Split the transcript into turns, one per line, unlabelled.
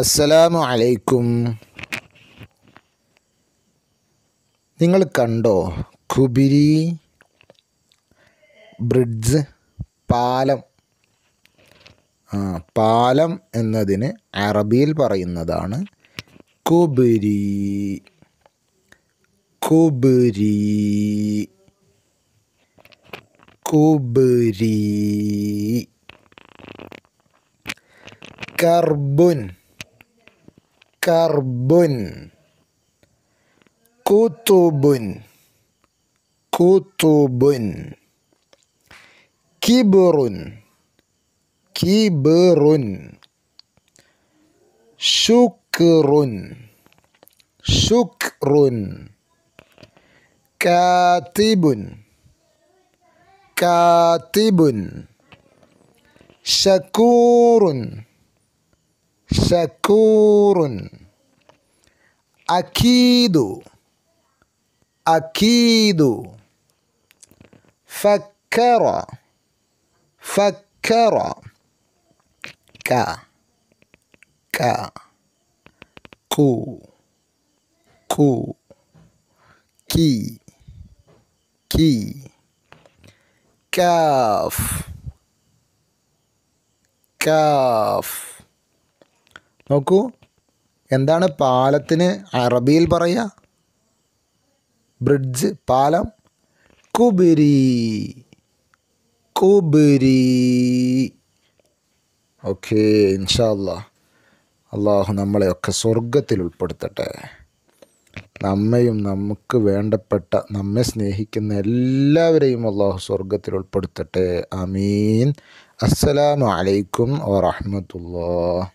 അസ്സലാമു അലൈക്കും നിങ്ങൾ കണ്ടോ കുബിരി ബ്രിഡ്ജ് പാലം ആ പാലം എന്നതിന് അറബിയിൽ പറയുന്നതാണ് കുബിരി കുബിരി കുബിരി കർബുൻ karbon, kutubun kutubun kiburun kiburun syukurun syukrun katibun katibun syakurun شكور أكيد أكيد فكر فكر ك ك كو كو كي كي كاف كاف നോക്കൂ എന്താണ് പാലത്തിന് അറബിയിൽ പറയുക ബ്രിഡ്ജ് പാലം കുബിരി കുബിരി ഓക്കെ ഇൻഷല്ല അള്ളാഹു നമ്മളെയൊക്കെ സ്വർഗത്തിൽ ഉൾപ്പെടുത്തട്ടെ നമ്മയും നമുക്ക് വേണ്ടപ്പെട്ട നമ്മെ സ്നേഹിക്കുന്ന എല്ലാവരെയും അള്ളാഹു സ്വർഗത്തിൽ ഉൾപ്പെടുത്തട്ടെ അമീൻ അസ്സലാമലൈക്കും വറഹമത്തുള്ള